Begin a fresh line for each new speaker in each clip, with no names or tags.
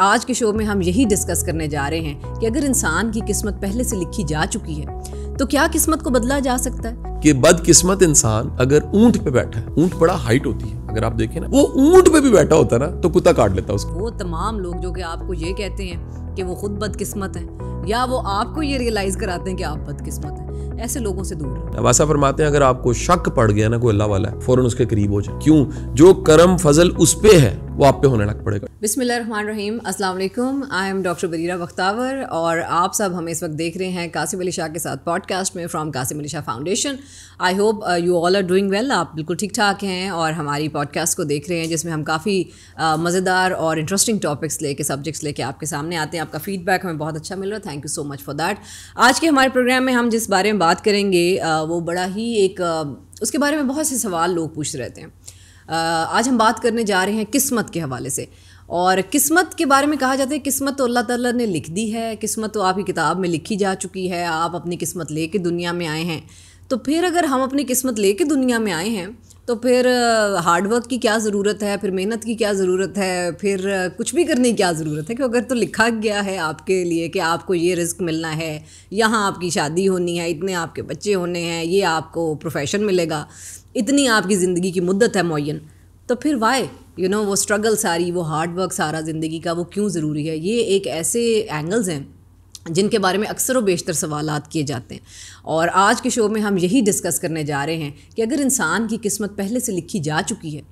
आज के शो में हम यही डिस्कस करने जा रहे हैं कि अगर इंसान की किस्मत पहले से लिखी जा चुकी है तो क्या किस्मत को बदला जा सकता है
कि बदकिस्मत इंसान अगर ऊंट पे बैठा है ऊंट बड़ा हाइट होती है अगर आप देखें ना वो ऊंट पे भी बैठा होता ना तो कुत्ता काट लेता उसको
वो तमाम लोग जो कि आपको ये कहते हैं कि वो खुद बदकिस्मत हैं या वो आपको ये रियलाइज कराते हैं कि आप बदकिस्मत हैं ऐसे लोगों से दूर
नवासा फरमाते हैं अगर आपको शक पड़ गया ना कोई अल्लाह वाला है फौरन उसके करीब हो जाए क्यों जो करम फजल उस पे है वो आप पे होने लग
पड़ेगा रहीम असल I am doctor Badeera Bakhtawar और आप सब हमें इस वक्त देख रहे हैं कासिम अली शाह के साथ पॉडकास्ट में from Qasim Ali Shah foundation I hope you all are doing well आप बिल्कुल ठीक ठाक हैं और हमारी पॉडकास्ट को देख रहे हैं जिसमें हम काफ़ी uh, मज़ेदार और इंटरेस्टिंग टॉपिक्स लेके सब्जेक्ट्स लेके आपके सामने आते हैं आपका फीडबैक हमें बहुत अच्छा मिल रहा है thank you so much for that आज के हमारे प्रोग्राम में हम जिस बारे में बात करेंगे uh, वो बड़ा ही एक uh, उसके बारे में बहुत से सवाल लोग पूछ रहते हैं आज हम बात करने जा रहे हैं किस्मत के हवाले से और किस्मत के बारे में कहा जाता है किस्मत तो अल्लाह ताला ने लिख दी है किस्मत तो आपकी किताब में लिखी जा चुकी है आप अपनी किस्मत ले के दुनिया में आए हैं तो फिर अगर हम अपनी किस्मत ले के दुनिया में आए हैं तो फिर हार्डवर्क की क्या ज़रूरत है फिर मेहनत की क्या ज़रूरत है फिर कुछ भी करने की क्या ज़रूरत है क्योंकि अगर तो लिखा गया है आपके लिए कि आपको ये रिस्क मिलना है यहाँ आपकी शादी होनी है इतने आपके बच्चे होने हैं ये आपको प्रोफेशन मिलेगा इतनी आपकी ज़िंदगी की मुद्दत है मुन तो फिर वाई यू नो वो स्ट्रगल सारी वो हार्ड वर्क सारा ज़िंदगी का वो क्यों ज़रूरी है ये एक ऐसे एंगल्स हैं जिनके बारे में अक्सर व बेशतर सवाल किए जाते हैं और आज के शो में हम यही डिस्कस करने जा रहे हैं कि अगर इंसान की किस्मत पहले से लिखी जा चुकी है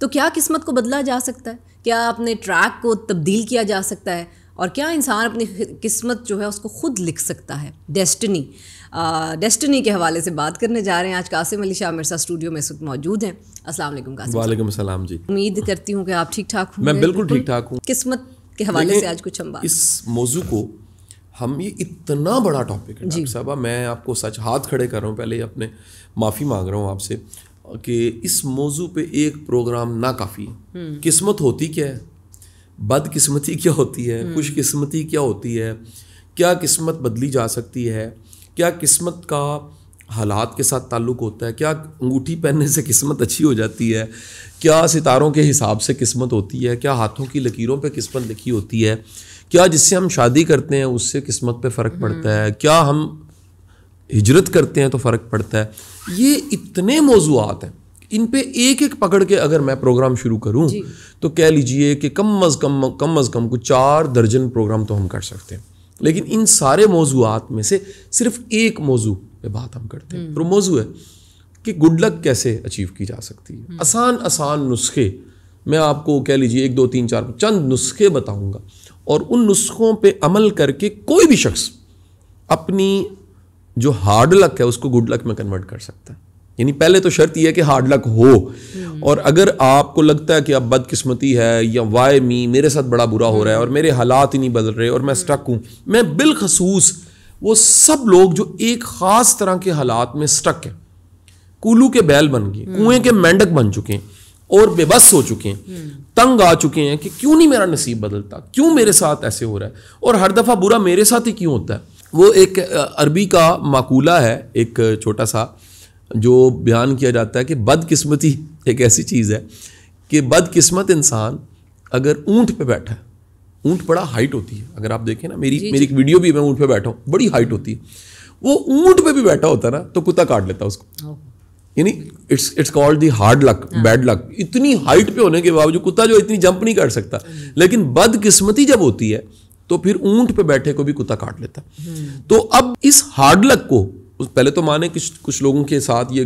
तो क्या किस्मत को बदला जा सकता है क्या अपने ट्रैक को तब्दील किया जा सकता है और क्या इंसान अपनी किस्मत जो है उसको खुद लिख सकता है डेस्टनी डेस्टनी के हवाले से बात करने जा रहे हैं आज कासिम अली शाह मिर्सा स्टूडियो में इस वक्त मौजूद हैं अस्सलाम वालेकुम कासिम
वालेकुम सलाम जी
उम्मीद करती हूँ कि आप ठीक ठाक हूँ मैं बिल्कुल ठीक
ठाक हूँ किस्मत
के हवाले से आज कुछ हम बात इस
मौजू को हम ये इतना बड़ा टॉपिक है साहबा मैं आपको सच हाथ खड़े कर रहा हूँ पहले अपने माफ़ी मांग रहा हूँ आपसे कि इस मौजू पे एक प्रोग्राम ना काफ़ी किस्मत होती क्या है बदकिस्मती क्या होती है हम्म। खुशकिस्मती क्या होती है क्या किस्मत बदली जा सकती है क्या किस्मत का हालात के साथ ताल्लुक़ होता है क्या अंगूठी पहनने से किस्मत अच्छी हो जाती है क्या सितारों के हिसाब से किस्मत होती है क्या हाथों की लकीरों पे किस्मत लिखी होती है क्या जिससे हम शादी करते हैं उससे किस्मत पे फ़र्क हम्म। पड़ता है क्या हम हिजरत करते हैं तो फ़र्क पड़ता है ये इतने मौजूद हैं इन पे एक एक पकड़ के अगर मैं प्रोग्राम शुरू करूं तो कह लीजिए कि कम अज़ कम कम अज़ कम कुछ चार दर्जन प्रोग्राम तो हम कर सकते हैं लेकिन इन सारे मौजूद में से सिर्फ एक मौजू पे बात हम करते हैं हम्म। और मौजू है कि गुड लक कैसे अचीव की जा सकती है हम्म। आसान आसान नुस्खे मैं आपको कह लीजिए एक दो तीन चार चंद नुस्खे बताऊंगा और उन नुस्खों पे अमल करके कोई भी शख्स अपनी जो हार्ड लक है उसको गुड लक में कन्वर्ट कर सकता है यानी पहले तो शर्त यह है कि हार्ड लक हो और अगर आपको लगता है कि अब बदकिस्मती है या वाय मी मेरे साथ बड़ा बुरा हो रहा है और मेरे हालात ही नहीं बदल रहे और मैं स्टक हूँ मैं बिलखसूस वो सब लोग जो एक ख़ास तरह के हालात में स्टक हैं कुल्लू के बैल बन गए हम्म। कुएं के मेंढक बन चुके हैं और बेबस हो चुके हैं हम्म। तंग आ चुके हैं कि क्यों नहीं मेरा नसीब बदलता क्यों मेरे साथ ऐसे हो रहा है और हर दफ़ा बुरा मेरे साथ ही क्यों होता है वो एक अरबी का माकूला है एक छोटा सा जो बयान किया जाता है कि बदकिस्मती एक ऐसी चीज़ है कि बदकिस्मत इंसान अगर ऊँट पे बैठा है ऊँट बड़ा हाइट होती है अगर आप देखें ना मेरी मेरी एक वीडियो भी मैं ऊँट पर बैठा हूँ बड़ी हाइट होती है वो ऊँट पर भी बैठा होता ना तो कुत्ता काट लेता उसको यानी it's it's called the hard luck bad luck इतनी हाइट पे होने के बावजूद कुत्ता जो इतनी जंप नहीं कर सकता लेकिन बदकिस्मती जब होती है तो फिर ऊँट पे बैठे को भी कुत्ता काट लेता हम्म। तो अब इस हार्ड लक को उस पहले तो माने कुछ कुछ लोगों के साथ ये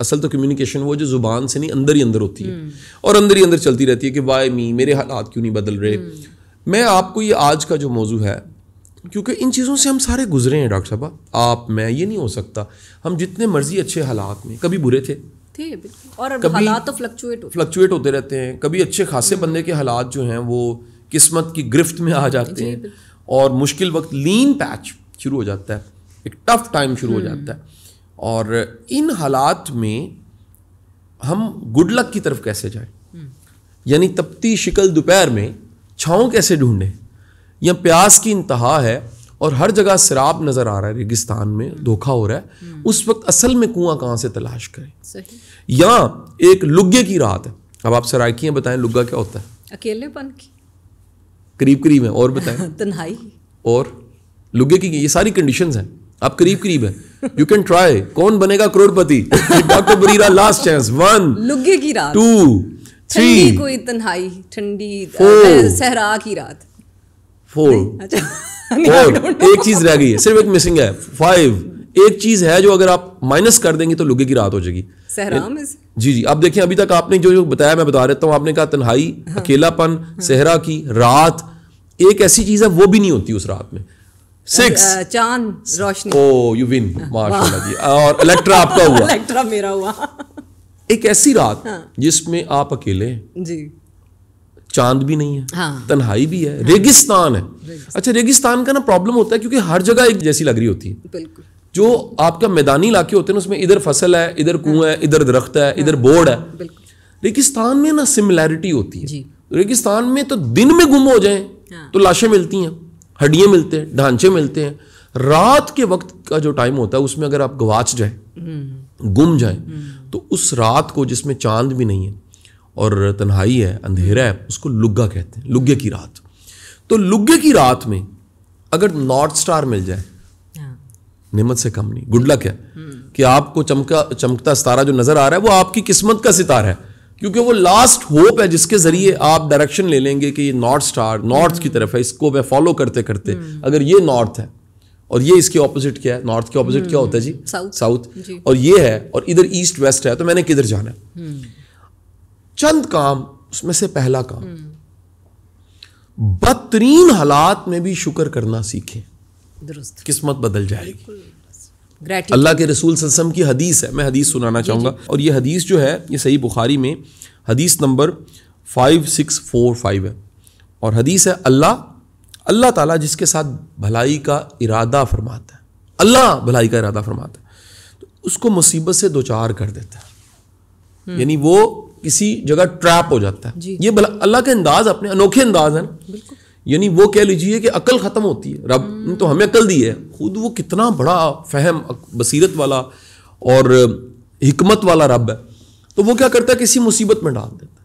असल तो कम्युनिकेशन वो जो ज़ुबान से नहीं अंदर ही अंदर होती है हम्म। और अंदर ही अंदर चलती रहती है कि वाई मी मेरे हालात क्यों नहीं बदल रहे हम्म। मैं आपको ये आज का जो मौजू है क्योंकि इन चीज़ों से हम सारे गुजरे हैं डॉक्टर साहब आप मैं ये नहीं हो सकता हम जितने मर्जी अच्छे हालात में कभी बुरे थे
थे और कभी हालात तो फ्लक्चुएट होते
फ्लक्चुएट होते रहते हैं कभी अच्छे खासे हम्म। बंदे के हालात जो हैं वो किस्मत की गिरफ्त में आ जाते हैं और मुश्किल वक्त लीन पैच शुरू हो जाता है एक टफ टाइम शुरू हो हम्म। जाता है और इन हालात में हम गुड लक की तरफ कैसे जाएं हम्म। यानी तपती शिकल दोपहर में छाँव कैसे ढूंढें या प्यास की इंतहा है और हर जगह शराब नज़र आ रहा है रेगिस्तान में हम्म। धोखा हो रहा है उस वक्त असल में कुआं कहाँ से तलाश करें या एक लुगे की रात है अब आप सरायकियाँ बताएं लुग्गा क्या होता है
अकेलेपन की
करीब करीब है और बताएं तन्हाई और लुगे की ये सारी कंडीशंस हैं आप करीब करीब है you can try Kaun Banega Crorepati doctor Bareera last chance one
लुगे की रात टू थ्री कोई तन्हाई ठंडी सहरा की रात
फोर अच्छा।
एक चीज
रह गई है सिर्फ एक मिसिंग है फाइव एक चीज है जो अगर आप माइनस कर देंगे तो लुगे की रात हो जाएगी जी जी आप देखिए अभी तक आपने जो जो बताया मैं बता देता हूँ आपने कहा तन्हाई हाँ, अकेलापन हाँ, सहरा की रात एक ऐसी चीज है वो भी नहीं होती उस रात में सिक्स
चांद रोशनी
ओ यू विन माशाल्लाह जी और इलेक्ट्रा आपका हुआ
इलेक्ट्रा मेरा हुआ
एक ऐसी रात हाँ। जिसमें आप अकेले हैं जी चांद भी नहीं है हाँ। तनहाई भी है हाँ। रेगिस्तान है रेगिस्तान। अच्छा रेगिस्तान का ना प्रॉब्लम होता है क्योंकि हर जगह एक जैसी लग रही होती है बिल्कुल जो आपका मैदानी इलाके होते हैं ना उसमें इधर फसल है इधर कुआं है हाँ। इधर दरख्त है इधर हाँ। बोर्ड है रेगिस्तान में ना सिमिलैरिटी होती है रेगिस्तान में तो दिन में गुम हो जाए हाँ। तो लाशें मिलती हैं हड्डियाँ मिलते हैं ढांचे मिलते हैं रात के वक्त का जो टाइम होता है उसमें अगर आप गवाच जाए हम्म। गुम जाए हम्म। तो उस रात को जिसमें चांद भी नहीं है और तन्हाई है अंधेरा है उसको लुग्गा कहते हैं लुग्गे की रात तो लुग्गे की रात में अगर नॉर्थ स्टार मिल जाए हाँ। नमत से कम नहीं गुड लक है हम्म। कि आपको चमका चमकता सितारा जो नजर आ रहा है वो आपकी किस्मत का सितारा है क्योंकि वो लास्ट होप है जिसके जरिए आप डायरेक्शन ले लेंगे कि ये नॉर्थ स्टार नॉर्थ की तरफ है इसको मैं फॉलो करते करते हम्म। अगर ये नॉर्थ है और ये इसके ऑपोजिट क्या है नॉर्थ के ऑपोजिट क्या होता है जी साउथ हम्म। साउथ और ये है और इधर ईस्ट वेस्ट है तो मैंने किधर जाना है हम्म। चंद काम उसमें से पहला काम बदतरीन हालात में भी शुक्र करना सीखें दुरुस्त किस्मत बदल जाएगी अल्लाह के रसूल सल्लम की हदीस है मैं हदीस सुनाना चाहूँगा और ये हदीस जो है ये सही बुखारी में हदीस number five six four five है और हदीस है अल्लाह अल्लाह ताला जिसके साथ भलाई का इरादा फरमाता है अल्लाह भलाई का इरादा फरमाता है तो उसको मुसीबत से दो चार कर देता है हम्म। यानी वो किसी जगह ट्रैप हो जाता है ये अल्लाह के अंदाज अपने अनोखे अंदाज है यानी वो कह लीजिए कि अकल ख़त्म होती है रब ने तो हमें अकल दी है खुद वो कितना बड़ा फहम बसीरत वाला और हमत वाला रब है तो वो क्या करता है किसी मुसीबत में डाल देता है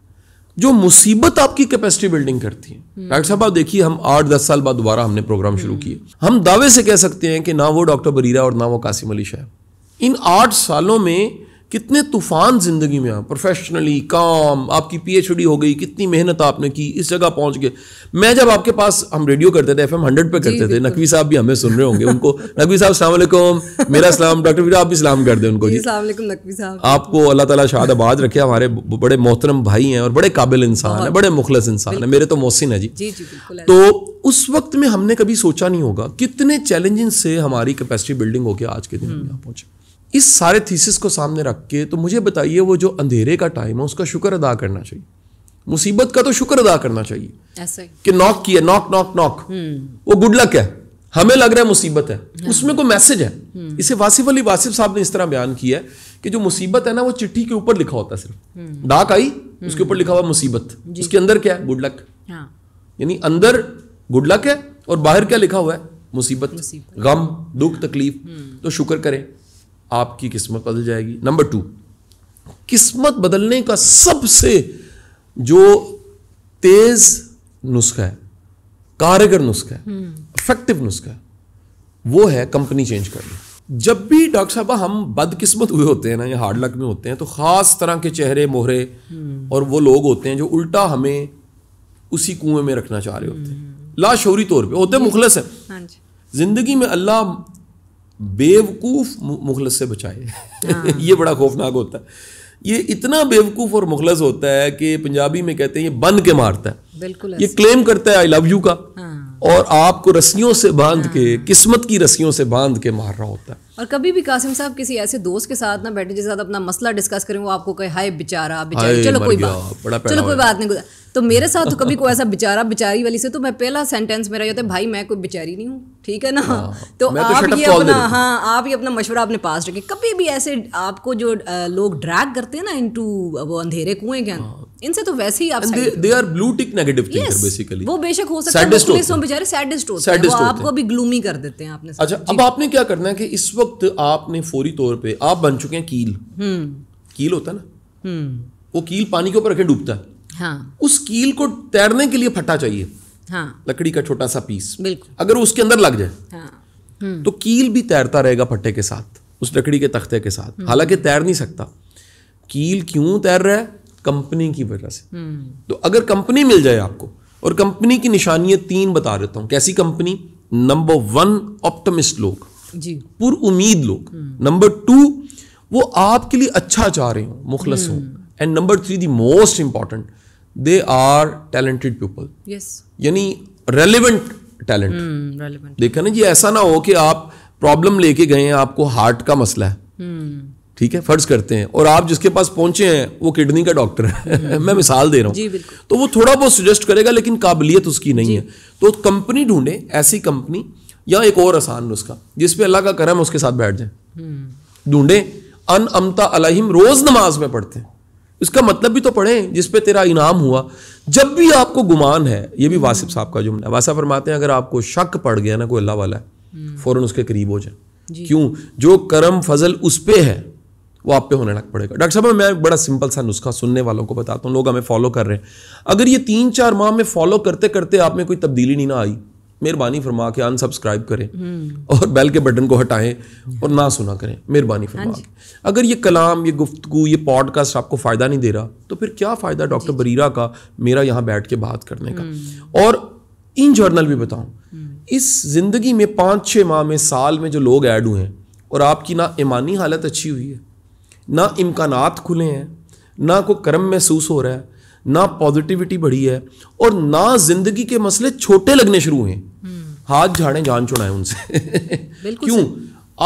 जो मुसीबत आपकी कैपेसिटी बिल्डिंग करती है हम्म। डॉक्टर साहब आप देखिए हम आठ दस साल बाद दोबारा हमने प्रोग्राम हम्म। शुरू किए हम दावे से कह सकते हैं कि ना वो डॉक्टर बरीरा और ना वो कासिम अली शाह इन आठ सालों में कितने तूफान ज़िंदगी में आप प्रोफेशनली काम आपकी पीएचडी हो गई कितनी मेहनत आपने की इस जगह पहुंच गए मैं जब आपके पास हम रेडियो करते थे एफएम हंड्रेड पे करते थे नकवी साहब भी हमें सुन रहे होंगे उनको नकवी साहब वालेकुम मेरा सलाम डॉक्टर वीरा आप भी सलाम कर दें उनको जी
नकवी साहब
आपको अल्लाह ताला शाद आबाद रखे हमारे बड़े मोहतरम भाई हैं और बड़े काबिल इंसान हैं बड़े मुखलस इंसान हैं मेरे तो मोहसिन है जी तो उस वक्त में हमने कभी सोचा नहीं होगा कितने चैलेंजिंग से हमारी कैपेसिटी बिल्डिंग होकर आज के दिन में हम्म। पहुंचे इस सारे थीसिस को सामने रख के तो मुझे बताइए वो जो अंधेरे का टाइम है उसका शुक्र अदा करना चाहिए मुसीबत का तो शुक्र अदा करना चाहिए ऐसे कि नॉक किया नॉक नॉक नॉक वो गुड लक है हमें लग रहा है मुसीबत है हाँ। उसमें कोई मैसेज है हम्म। इसे वासिफ अली वासिफ साहब ने इस तरह बयान किया है कि जो मुसीबत है ना वो चिट्ठी के ऊपर लिखा होता है सिर्फ हम्म। डाक आई हम्म। उसके ऊपर लिखा हुआ मुसीबत उसके अंदर क्या है गुड लक हाँ। यानी अंदर गुड लक है और बाहर क्या लिखा हुआ है मुसीबत गम दुख तकलीफ तो शुक्र करें आपकी किस्मत बदल जाएगी नंबर टू किस्मत बदलने का सबसे जो तेज नुस्खा है कारगर नुस्खा है इफेक्टिव हम्म। नुस्खा है वो है कंपनी चेंज करना जब भी डॉक्टर साहब हम बदकिस्मत हुए होते हैं ना या हार्ड लक में होते हैं तो ख़ास तरह के चेहरे मोहरे हम्म। और वो लोग होते हैं जो उल्टा हमें उसी कुएं में रखना चाह रहे होते हैं हम्म। लाशोरी तौर पे होते मुखलस है हाँ जिंदगी में अल्लाह बेवकूफ मुखलस से बचाए हाँ। ये बड़ा खौफनाक होता है ये इतना बेवकूफ और मुखलस होता है कि पंजाबी में कहते हैं ये बन के मारता है बिल्कुल ये क्लेम करता है आई लव यू का हाँ। और आपको रस्सियों से बांध के हाँ। किस्मत की रस्सियों से बांध के मार रहा होता है और
कभी भी कासिम साहब किसी ऐसे दोस्त के साथ ना बैठे जिसके साथ अपना मसला डिस्कस करें वो आपको कहे हाय बेचारा बेचारा चलो कोई
बात चलो कोई बात
नहीं तो मेरे साथ तो कभी कोई ऐसा बेचारा बेचारी वाली से तो मैं पहला सेंटेंस मेरा जाता है भाई मैं कोई बेचारी नहीं हूँ ठीक है ना हाँ, तो, तो आप ये अपना हाँ आप ये अपना मशवरा अपने पास रखें कभी भी ऐसे आपको जो लोग ड्रैग करते हैं ना इनटू वो अंधेरे कुएं के हाँ। इनसे तो वैसे ही आप
they are blue tick negative thinker basically वो बेशक हो सकता है पुलिस हम
बेचारे सैडिस्ट होते हैं वो आपको भी ग्लूमी कर देते हैं आपने अच्छा अब
आपने क्या करना है कि इस वक्त आपने फौरी तौर पे आप बन चुके हैं कील
हम्म। कील होता है ना हम्म।
वो कील पानी के ऊपर रखे डूबता है हाँ उस कील को तैरने के लिए फटा चाहिए हाँ लकड़ी का छोटा सा पीस बिल्कुल अगर उसके अंदर लग जाए हाँ हम्म। तो कील भी तैरता रहेगा फट्टे के साथ उस लकड़ी के तख्ते के साथ हम्म। हालांकि तैर नहीं सकता कील क्यों तैर रहा है कंपनी की वजह से हम्म। तो अगर कंपनी मिल जाए आपको और कंपनी की निशानियां तीन बता देता हूं कैसी कंपनी नंबर वन ऑप्टमिस्ट लोग पुर उम्मीद लोग नंबर टू वो आपके लिए अच्छा चाह रहे हो मुखलस हो and number three the most important they are talented people यानी रेलिवेंट
टैलेंट
देखा ना जी ऐसा ना हो कि आप प्रॉब्लम लेके गए हैं आपको हार्ट का मसला है hmm. ठीक है फर्ज करते हैं और आप जिसके पास पहुंचे हैं वो किडनी का डॉक्टर है hmm. मैं मिसाल दे रहा हूँ तो वो थोड़ा बहुत सजेस्ट करेगा लेकिन काबिलियत उसकी नहीं है तो कंपनी ढूंढे ऐसी कंपनी या एक और आसान नुस्खा जिसपे अल्लाह का करम उसके साथ बैठ जाए
hmm.
ढूंढे अन अमता अलहिम रोज नमाज में पढ़ते हैं इसका मतलब भी तो पढ़ें जिस पे तेरा इनाम हुआ जब भी आपको गुमान है ये भी वासिफ साहब का जुमला वासा फरमाते हैं अगर आपको शक पड़ गया ना कोई अल्लाह वाला है हम्म। फ़ौरन उसके करीब हो जाए क्यों जो करम फजल उस पर है वो आप पे होने लग पड़ेगा डॉक्टर साहब मैं बड़ा सिंपल सा नुस्खा सुनने वालों को बताता हूँ लोग हमें फॉलो कर रहे हैं अगर ये तीन चार माह में फॉलो करते करते आप में कोई तब्दीली नहीं ना आई मेहरबानी फरमा के अनसब्सक्राइब करें और बेल के बटन को हटाएं और ना सुना करें मेहरबानी फरमा हाँ के अगर ये कलाम ये गुफ्तु ये पॉडकास्ट आपको फ़ायदा नहीं दे रहा तो फिर क्या फ़ायदा डॉक्टर बरीरा का मेरा यहाँ बैठ के बात करने का हम्म। और इन जर्नल भी बताऊँ हम्म। इस ज़िंदगी में पाँच छः माह में साल में जो लोग ऐड हुए हैं और आपकी ना ईमानी हालत अच्छी हुई है ना इम्कान खुले हैं ना कोई कर्म महसूस हो रहा है ना पॉजिटिविटी बढ़ी है और ना जिंदगी के मसले छोटे लगने शुरू हुए हम्म। हाथ झाड़े जान छुड़ाए उनसे क्यों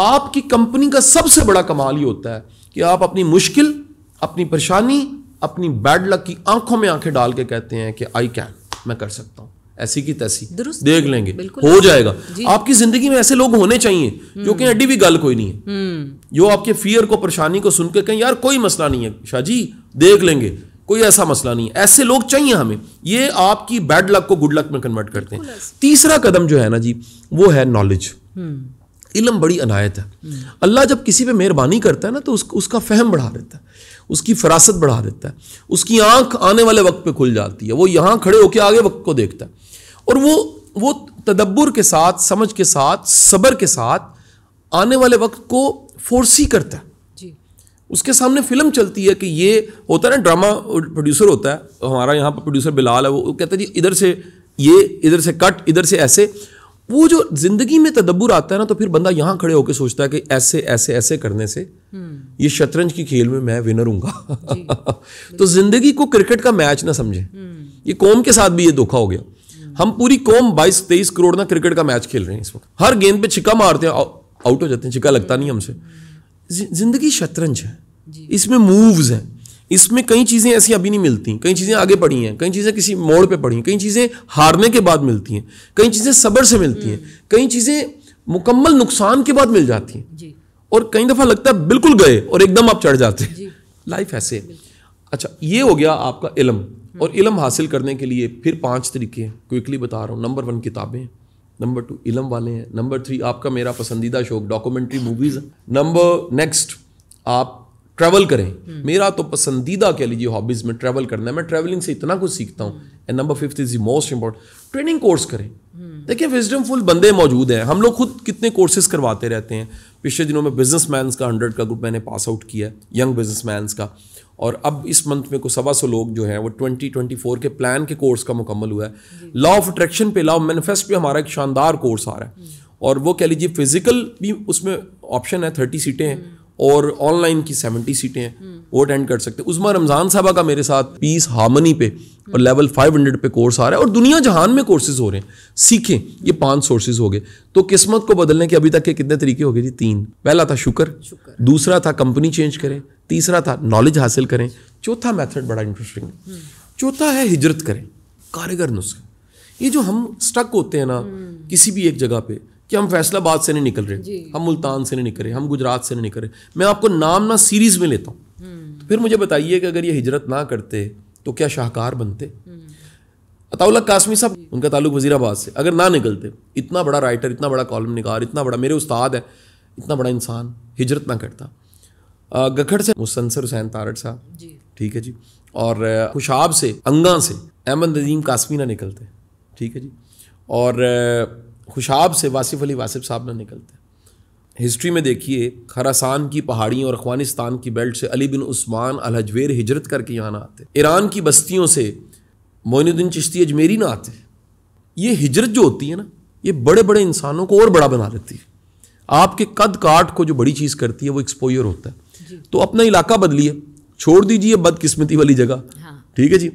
आपकी कंपनी का सबसे बड़ा कमाल ये होता है कि आप अपनी मुश्किल अपनी परेशानी अपनी बैड लक की आंखों में आंखें डाल के कहते हैं कि आई कैन मैं कर सकता हूं ऐसी की तैसी देख लेंगे हो जाएगा आपकी जिंदगी में ऐसे लोग होने चाहिए हम्म। जो कि अड्डी भी गल कोई नहीं है हम्म। जो आपके फियर को परेशानी को सुनकर कहें यार कोई मसला नहीं है शाह जी देख लेंगे कोई ऐसा मसला नहीं है ऐसे लोग चाहिए हमें ये आपकी बैड लक को गुड लक में कन्वर्ट करते हैं तीसरा कदम जो है ना जी वो है नॉलेज हम्म। इलम बड़ी अनायत है हम्म। अल्लाह जब किसी पे मेहरबानी करता है ना तो उस, उसका फहम बढ़ा देता है उसकी फरासत बढ़ा देता है उसकी आंख आने वाले वक्त पे खुल जाती है वो यहाँ खड़े होकर आगे वक्त को देखता है और वो वो तदब्बर के साथ समझ के साथ सब्र के साथ आने वाले वक्त को फोर्सी करता है उसके सामने फिल्म चलती है कि ये होता है ना ड्रामा प्रोड्यूसर होता है तो हमारा यहाँ पर प्रोड्यूसर बिलाल है वो कहता है जी इधर से ये इधर से कट इधर से ऐसे वो जो जिंदगी में तदब्बर आता है ना तो फिर बंदा यहाँ खड़े होकर सोचता है कि ऐसे ऐसे ऐसे करने से हम्म। ये शतरंज की खेल में मैं विनर हूँगा तो जिंदगी को क्रिकेट का मैच ना समझे हम्म। ये कौम के साथ भी ये धोखा हो गया हम्म। हम पूरी कौम 22 तेईस करोड़ ना क्रिकेट का मैच खेल रहे हैं इस वक्त हर गेंद पे छिक्का मारते हैं आउट हो जाते हैं छिक्का लगता नहीं हमसे जिंदगी शतरंज है इसमें मूव्स हैं इसमें कई चीज़ें ऐसी अभी नहीं मिलती कई चीज़ें आगे पड़ी हैं कई चीज़ें किसी मोड़ पे पड़ी हैं कई चीज़ें हारने के बाद मिलती हैं कई चीज़ें सब्र से मिलती हैं हम्म। कई चीज़ें मुकम्मल नुकसान के बाद मिल जाती हैं और कई दफ़ा लगता है बिल्कुल गए और एकदम आप चढ़ जाते हैं लाइफ ऐसे अच्छा ये हो गया आपका इलम और इलम हासिल करने के लिए फिर पांच तरीके क्विकली बता रहा हूँ नंबर वन किताबें नंबर टू इलम वाले हैं नंबर थ्री आपका मेरा पसंदीदा शौक डॉक्यूमेंट्री मूवीज़ है नंबर नेक्स्ट आप ट्रैवल करें हम्म। मेरा तो पसंदीदा कह लीजिए हॉबीज़ में ट्रैवल करना है मैं ट्रैवलिंग से इतना कुछ सीखता हूँ and number fifth is the most important training course करें हम्म। देखिए विजडम फुल बंदे मौजूद हैं हम लोग खुद कितने कोर्सेज करवाते रहते हैं पिछले दिनों में बिजनेस का हंड्रेड का ग्रुप मैंने पास आउट किया है यंग बिजनेस का और अब इस मंथ में कुछ सवा सौ लोग जो हैं वो ट्वेंटी ट्वेंटी फोर के प्लान के कोर्स का मुकम्मल हुआ है लॉ ऑफ अट्रैक्शन पे लॉ मैनिफेस्ट पे हमारा एक शानदार कोर्स आ रहा है हम्म। और वो कह लीजिए फिजिकल भी उसमें ऑप्शन है थर्टी सीटें हैं हम्म। और ऑनलाइन की सेवेंटी सीटें हैं हम्म। वो अटेंड कर सकते हैं उसमें रमज़ान साहबा का मेरे साथ पीस हार्मनी पे और लेवल फाइव हंड्रेड पे कोर्स आ रहा है और दुनिया जहान में कोर्सेज हो रहे हैं सीखें ये पांच सोर्सेज हो गए तो किस्मत को बदलने के अभी तक के कितने तरीके हो गए जी तीन पहला था शुक्र दूसरा था कंपनी चेंज करें तीसरा था नॉलेज हासिल करें चौथा मेथड बड़ा इंटरेस्टिंग है हम्म। चौथा है हिजरत करें कारीगर नुस्खा ये जो हम स्टक होते हैं ना हम्म। किसी भी एक जगह पे कि हम फैसलाबाद से नहीं निकल रहे हम मुल्तान से नहीं निकल रहे हम गुजरात से नहीं निकल रहे मैं आपको नाम ना सीरीज में लेता हूँ हम्म। तो फिर मुझे बताइए कि अगर ये हिजरत ना करते तो क्या शाहकार बनते अताउल्ला कासमी साहब उनका ताल्लुक वजीराबाद से अगर ना निकलते इतना बड़ा राइटर इतना बड़ा कॉलम निकार इतना बड़ा मेरे उस्ताद है इतना बड़ा इंसान हिजरत ना करता गखड़ से मुसंसर हुसैन तारट साहब जी ठीक है जी और खुशाब से अंगा से अहमद नदीम कासमी ना निकलते ठीक है जी और खुशाब से वासिफ अली वासिफ साहब ना निकलते हिस्ट्री में देखिए खरासान की पहाड़ियों और अफगानिस्तान की बेल्ट से अली बिन उस्मान अलहजवेर हिजरत करके यहाँ ना आते ईरान की बस्तियों से मोइनुद्दीन चिश्ती अजमेरी ना आते ये हिजरत जो होती है ना ये बड़े बड़े इंसानों को और बड़ा बना देती है आपके कद काट को जो बड़ी चीज़ करती है वो एक्सपोयर होता है तो अपना इलाका बदलिए छोड़ दीजिए बदकिस्मती वाली जगह हाँ। ठीक है जी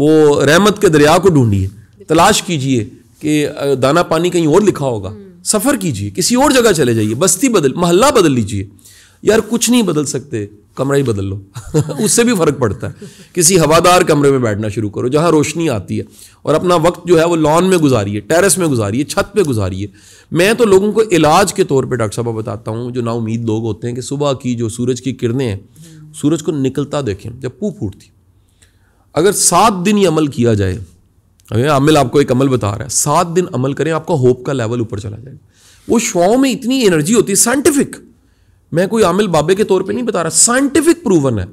वो रहमत के दरिया को ढूंढिए तलाश कीजिए कि दाना पानी कहीं और लिखा होगा हम्म। सफ़र कीजिए किसी और जगह चले जाइए बस्ती बदल मोहल्ला बदल लीजिए यार कुछ नहीं बदल सकते कमरा ही बदल लो उससे भी फ़र्क पड़ता है किसी हवादार कमरे में बैठना शुरू करो जहाँ रोशनी आती है और अपना वक्त जो है वो लॉन में गुजारिए टेरेस में गुजारिए छत पे गुजारिए मैं तो लोगों को इलाज के तौर पे डॉक्टर साहब बताता हूँ जो नाउमीद लोग होते हैं कि सुबह की जो सूरज की किरणें हैं सूरज को निकलता देखें जब पू फूटती अगर सात दिन ये अमल किया जाए अरे अमिल आपको एक अमल बता रहा है सात दिन अमल करें आपका होप का लेवल ऊपर चला जाएगा वो शुआओं में इतनी एनर्जी होती है साइंटिफिक मैं कोई आमिल बाबे के तौर पे नहीं बता रहा साइंटिफिक प्रूवन है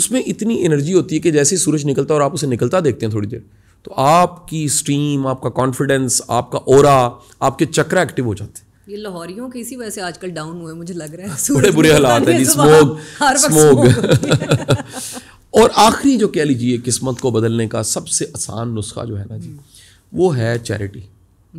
उसमें इतनी एनर्जी होती है कि जैसे ही सूरज निकलता है और आप उसे निकलता देखते हैं थोड़ी देर तो आपकी स्ट्रीम आपका कॉन्फिडेंस आपका और आपके चक्र एक्टिव हो जाते हैं
ये लाहौरियों के इसी वजह से आजकल डाउन हुए मुझे लग रहा है बड़े बुरे हालात है स्मोग स्मोग
और आखिरी जो कह लीजिए किस्मत को बदलने का सबसे आसान नुस्खा जो है ना जी हम्म। वो है चैरिटी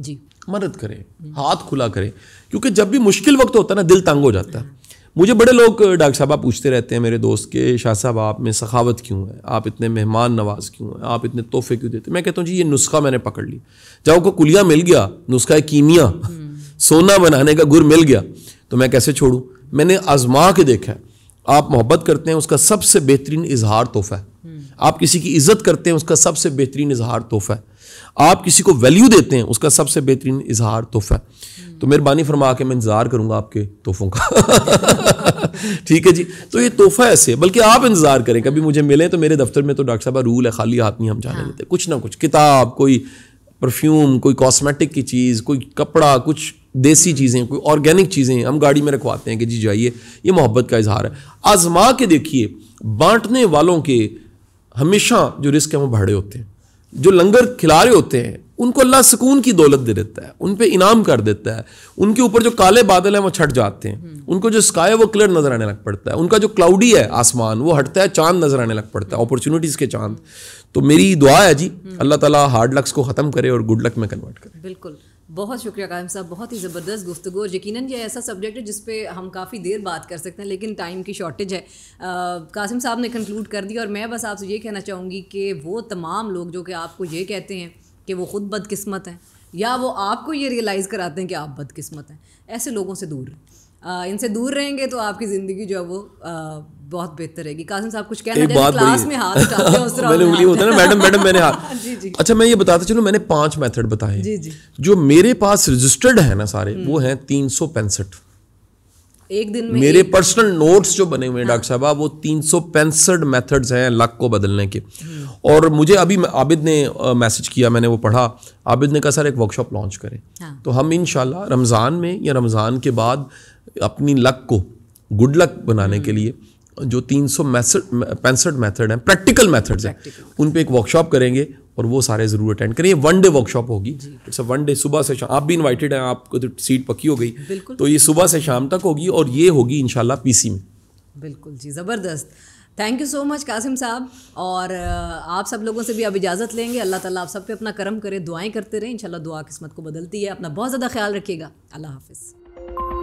जी मदद करें हम्म। हाथ खुला करें क्योंकि जब भी मुश्किल वक्त होता है ना दिल तंग हो जाता है मुझे बड़े लोग डॉक्टर साहब आप पूछते रहते हैं मेरे दोस्त के शाह साहब आप में सखावत क्यों है आप इतने मेहमान नवाज क्यों हैं आप इतने तोहफे क्यों देते मैं कहता हूँ जी ये नुस्खा मैंने पकड़ लिया जब आपको कुलिया मिल गया नुस्खा कीमिया हम्म। सोना बनाने का गुर मिल गया तो मैं कैसे छोड़ूँ मैंने आजमा के देखा है आप मोहब्बत करते हैं उसका सबसे बेहतरीन इजहार तोहफा है हम्म। आप किसी की इज्जत करते हैं उसका सबसे बेहतरीन इजहार तोहफा है आप किसी को वैल्यू देते हैं उसका सबसे बेहतरीन इजहार तोहफा तो मेहरबानी फरमा के मैं इंतज़ार करूंगा आपके तोहफों का ठीक है जी तो ये तोहफा ऐसे बल्कि आप इंतज़ार करें कभी मुझे मिलें तो मेरे दफ्तर में तो डॉक्टर साहब रूल है खाली हाथ नहीं हम जाने हाँ। देते कुछ ना कुछ किताब कोई परफ्यूम कोई कॉस्मेटिक की चीज़ कोई कपड़ा कुछ देसी हम्म। चीज़ें कोई ऑर्गेनिक चीज़ें हम गाड़ी में रखवाते हैं कि जी जाइए ये मोहब्बत का इजहार है आजमा के देखिए बांटने वालों के हमेशा जो रिस्क है वो भाड़े होते हैं जो लंगर खिला रहे होते हैं उनको अल्लाह सुकून की दौलत दे देता है उन पर इनाम कर देता है उनके ऊपर जो काले बादल हैं वो छट जाते हैं हम्म। उनको जो स्काई है वो क्लियर नजर आने लग पड़ता है उनका जो क्लाउडी है आसमान वो हटता है चांद नजर आने लग पड़ता है अपॉर्चुनिटीज़ के चांद तो मेरी दुआ है जी हम्म। अल्लाह ताला हार्ड लक्स को ख़त्म करे और गुड लक में कन्वर्ट
करे बिल्कुल बहुत शुक्रिया कायम साहब बहुत ही ज़बरदस्त गुफ्तु और यकीन ये ऐसा सब्जेक्ट है जिस पर हम काफ़ी देर बात कर सकते हैं लेकिन टाइम की शॉर्टेज है आ, कासिम साहब ने कंक्लूड कर दिया और मैं बस आपसे ये कहना चाहूँगी कि वो तमाम लोग जो कि आपको ये कहते हैं कि वो ख़ुद बदकस्मत हैं या वो आपको ये रियलाइज़ कराते हैं कि आप बदकस्मत हैं ऐसे लोगों से दूर रहें इनसे दूर रहेंगे तो आपकी ज़िंदगी जो है वो बहुत बेहतर रहेगी कासिम साहब कुछ कहना क्लास में हाथ मैंने उंगली होता है ना मैडम मैडम मैंने हाथ जी जी अच्छा
मैं ये बताता चलूँ मैंने पांच मेथड बताए जी जी जो मेरे पास रजिस्टर्ड है ना सारे वो हम्म। है तीन सौ पैंसठ
एक दिन में मेरे
पर्सनल नोट्स जो बने हुए हैं हाँ। डॉक्टर साहब वो तीन सौ पैंसठ मेथड्स हैं लक को बदलने के हम्म। और मुझे अभी आबिद ने मैसेज किया मैंने वो पढ़ा आबिद ने कहा सर एक वर्कशॉप लॉन्च करें हाँ। तो हम इन रमज़ान में या रमज़ान के बाद अपनी लक को गुड लक बनाने के हम्म। लिए जो तीन सौ पैंसठ मैथड हैं प्रैक्टिकल मैथड्स हैं उन पर एक वर्कशॉप करेंगे और वो सारे ज़रूर अटेंड करें ये वन डे वर्कशॉप होगी इट्स वन डे सुबह से शाम आप भी इनवाइटेड हैं आपको तो सीट पक्की हो गई तो ये सुबह से शाम तक होगी और ये होगी इन पीसी में
बिल्कुल जी ज़बरदस्त thank you so much Qasim साहब और आप सब लोगों से भी अब इजाज़त लेंगे अल्लाह ताला आप सब पे अपना करम करे दुआएं करते रहें इंशाल्लाह दुआ किस्मत को बदलती है अपना बहुत ज़्यादा ख्याल रखिएगा अल्लाह हाफिज़